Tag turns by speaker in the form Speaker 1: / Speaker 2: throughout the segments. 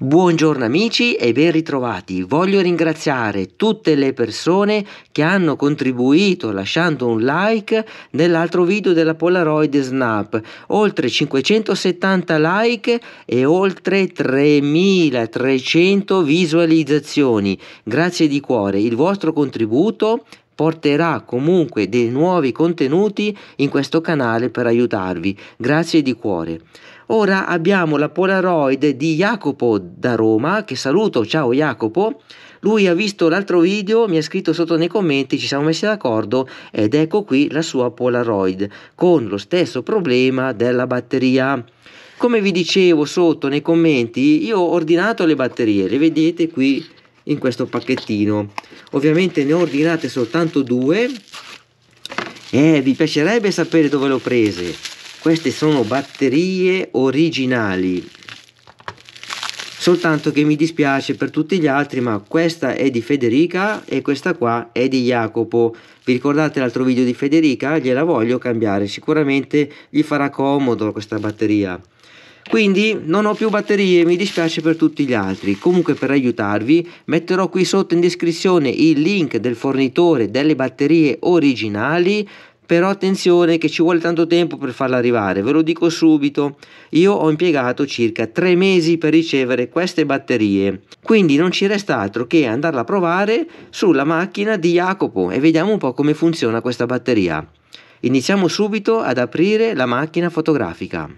Speaker 1: Buongiorno amici e ben ritrovati. Voglio ringraziare tutte le persone che hanno contribuito lasciando un like nell'altro video della Polaroid Snap. Oltre 570 like e oltre 3300 visualizzazioni. Grazie di cuore. Il vostro contributo porterà comunque dei nuovi contenuti in questo canale per aiutarvi. Grazie di cuore. Ora abbiamo la Polaroid di Jacopo da Roma, che saluto, ciao Jacopo. Lui ha visto l'altro video, mi ha scritto sotto nei commenti, ci siamo messi d'accordo ed ecco qui la sua Polaroid con lo stesso problema della batteria. Come vi dicevo sotto nei commenti, io ho ordinato le batterie, le vedete qui in questo pacchettino ovviamente ne ho ordinate soltanto due eh, vi piacerebbe sapere dove le ho prese queste sono batterie originali soltanto che mi dispiace per tutti gli altri ma questa è di Federica e questa qua è di Jacopo vi ricordate l'altro video di Federica? gliela voglio cambiare sicuramente gli farà comodo questa batteria quindi non ho più batterie mi dispiace per tutti gli altri comunque per aiutarvi metterò qui sotto in descrizione il link del fornitore delle batterie originali però attenzione che ci vuole tanto tempo per farla arrivare, ve lo dico subito, io ho impiegato circa 3 mesi per ricevere queste batterie, quindi non ci resta altro che andarla a provare sulla macchina di Jacopo e vediamo un po' come funziona questa batteria. Iniziamo subito ad aprire la macchina fotografica.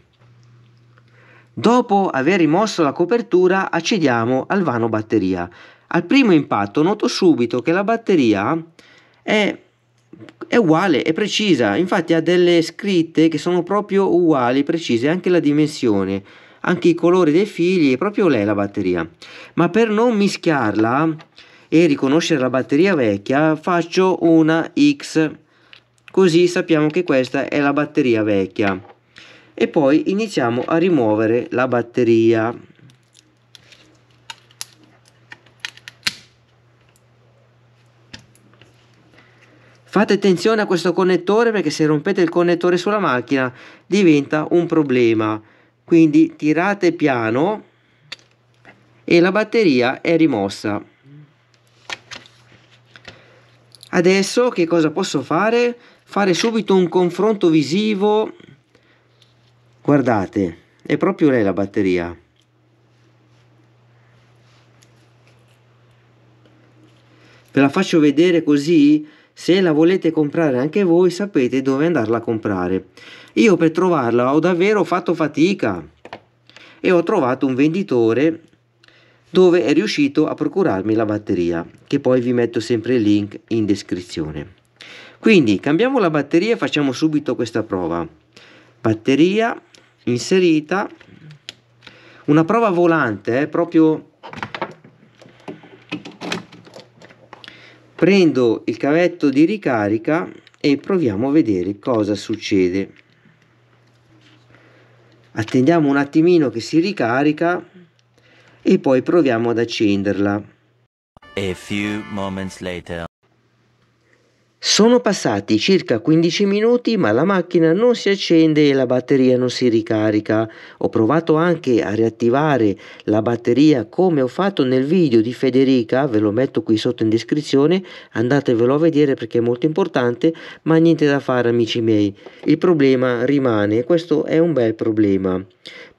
Speaker 1: Dopo aver rimosso la copertura accediamo al vano batteria. Al primo impatto noto subito che la batteria è, è uguale, è precisa, infatti ha delle scritte che sono proprio uguali, precise, anche la dimensione, anche i colori dei fili, è proprio lei la batteria. Ma per non mischiarla e riconoscere la batteria vecchia faccio una X, così sappiamo che questa è la batteria vecchia e poi iniziamo a rimuovere la batteria Fate attenzione a questo connettore perché se rompete il connettore sulla macchina diventa un problema. Quindi tirate piano e la batteria è rimossa. Adesso che cosa posso fare? Fare subito un confronto visivo Guardate, è proprio lei la batteria. Ve la faccio vedere così se la volete comprare anche voi sapete dove andarla a comprare. Io per trovarla ho davvero fatto fatica e ho trovato un venditore dove è riuscito a procurarmi la batteria che poi vi metto sempre il link in descrizione. Quindi cambiamo la batteria e facciamo subito questa prova. Batteria inserita una prova volante, eh, proprio prendo il cavetto di ricarica e proviamo a vedere cosa succede attendiamo un attimino che si ricarica e poi proviamo ad accenderla few moments later sono passati circa 15 minuti ma la macchina non si accende e la batteria non si ricarica. Ho provato anche a riattivare la batteria come ho fatto nel video di Federica, ve lo metto qui sotto in descrizione, andatevelo a vedere perché è molto importante, ma niente da fare amici miei. Il problema rimane, questo è un bel problema.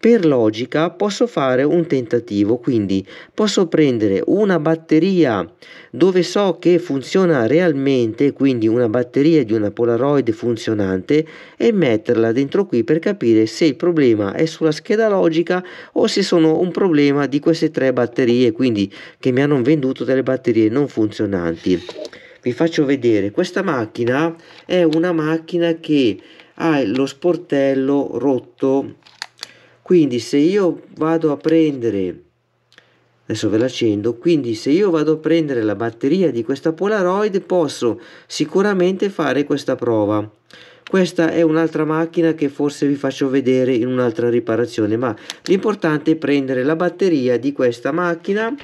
Speaker 1: Per logica posso fare un tentativo, quindi posso prendere una batteria dove so che funziona realmente, quindi una batteria di una Polaroid funzionante e metterla dentro qui per capire se il problema è sulla scheda logica o se sono un problema di queste tre batterie, quindi che mi hanno venduto delle batterie non funzionanti. Vi faccio vedere, questa macchina è una macchina che ha lo sportello rotto quindi se io vado a prendere, adesso ve l'accendo, quindi se io vado a prendere la batteria di questa Polaroid posso sicuramente fare questa prova. Questa è un'altra macchina che forse vi faccio vedere in un'altra riparazione, ma l'importante è prendere la batteria di questa macchina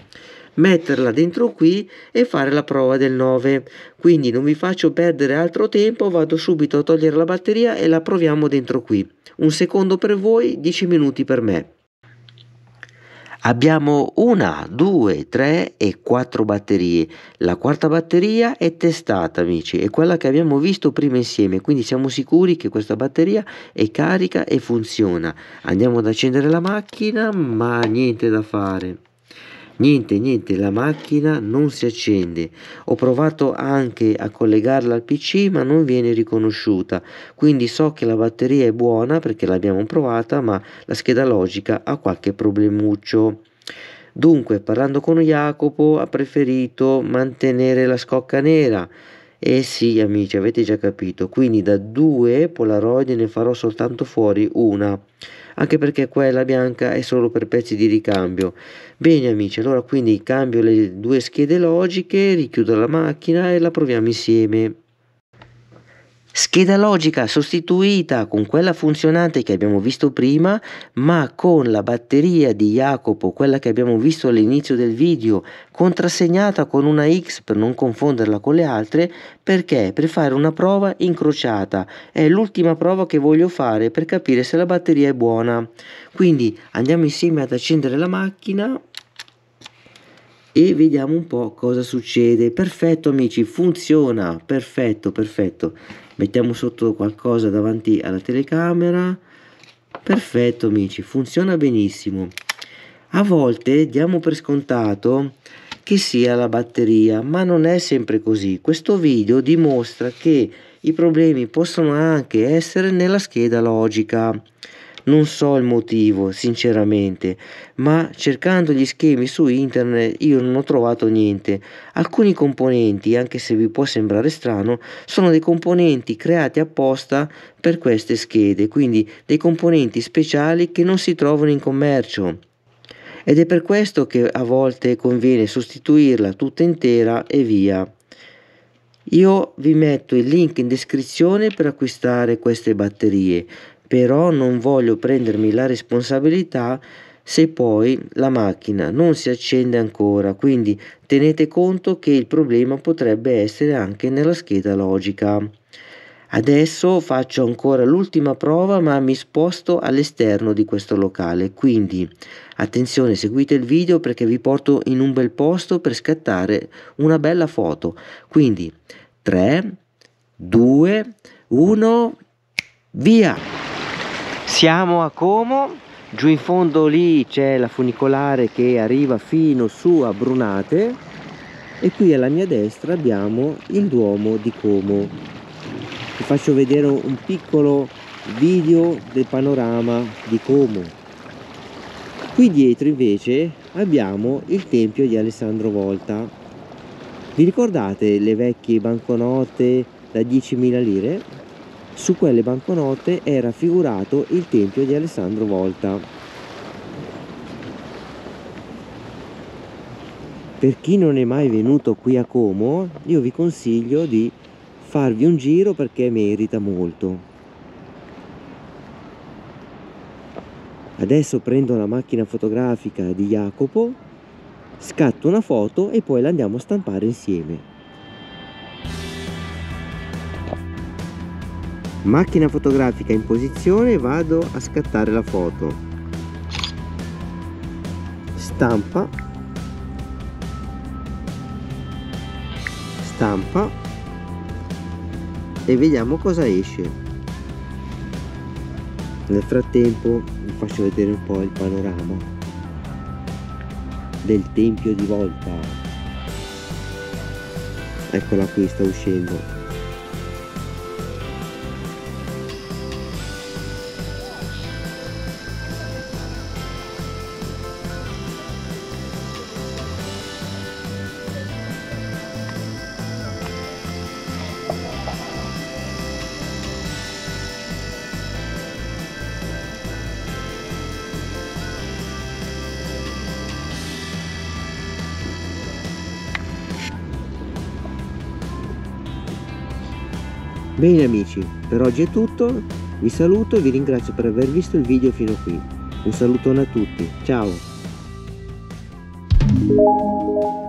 Speaker 1: metterla dentro qui e fare la prova del 9 quindi non vi faccio perdere altro tempo vado subito a togliere la batteria e la proviamo dentro qui un secondo per voi 10 minuti per me Abbiamo una, due, tre e quattro batterie. La quarta batteria è testata, amici, è quella che abbiamo visto prima insieme, quindi siamo sicuri che questa batteria è carica e funziona. Andiamo ad accendere la macchina, ma niente da fare. Niente, niente, la macchina non si accende. Ho provato anche a collegarla al PC ma non viene riconosciuta. Quindi so che la batteria è buona perché l'abbiamo provata, ma la scheda logica ha qualche problemuccio. Dunque, parlando con Jacopo, ha preferito mantenere la scocca nera eh sì amici, avete già capito, quindi da due Polaroid ne farò soltanto fuori una, anche perché quella bianca è solo per pezzi di ricambio. Bene amici, allora quindi cambio le due schede logiche, richiudo la macchina e la proviamo insieme. Scheda logica sostituita con quella funzionante che abbiamo visto prima, ma con la batteria di Jacopo, quella che abbiamo visto all'inizio del video, contrassegnata con una X per non confonderla con le altre, perché per fare una prova incrociata. È l'ultima prova che voglio fare per capire se la batteria è buona. Quindi andiamo insieme ad accendere la macchina e vediamo un po' cosa succede. Perfetto amici, funziona, perfetto, perfetto mettiamo sotto qualcosa davanti alla telecamera perfetto amici funziona benissimo a volte diamo per scontato che sia la batteria ma non è sempre così questo video dimostra che i problemi possono anche essere nella scheda logica non so il motivo, sinceramente, ma cercando gli schemi su internet io non ho trovato niente. Alcuni componenti, anche se vi può sembrare strano, sono dei componenti creati apposta per queste schede, quindi dei componenti speciali che non si trovano in commercio. Ed è per questo che a volte conviene sostituirla tutta intera e via. Io vi metto il link in descrizione per acquistare queste batterie però non voglio prendermi la responsabilità se poi la macchina non si accende ancora, quindi tenete conto che il problema potrebbe essere anche nella scheda logica. Adesso faccio ancora l'ultima prova ma mi sposto all'esterno di questo locale, quindi attenzione seguite il video perché vi porto in un bel posto per scattare una bella foto. Quindi 3, 2, 1, via! Siamo a Como, giù in fondo lì c'è la funicolare che arriva fino su a Brunate e qui alla mia destra abbiamo il Duomo di Como. Vi faccio vedere un piccolo video del panorama di Como. Qui dietro invece abbiamo il Tempio di Alessandro Volta. Vi ricordate le vecchie banconote da 10.000 lire? Su quelle banconote è raffigurato il tempio di Alessandro Volta. Per chi non è mai venuto qui a Como, io vi consiglio di farvi un giro perché merita molto. Adesso prendo la macchina fotografica di Jacopo, scatto una foto e poi la andiamo a stampare insieme. macchina fotografica in posizione vado a scattare la foto stampa stampa e vediamo cosa esce nel frattempo vi faccio vedere un po' il panorama del tempio di volta eccola qui sta uscendo Bene amici, per oggi è tutto, vi saluto e vi ringrazio per aver visto il video fino qui. Un salutone a tutti, ciao!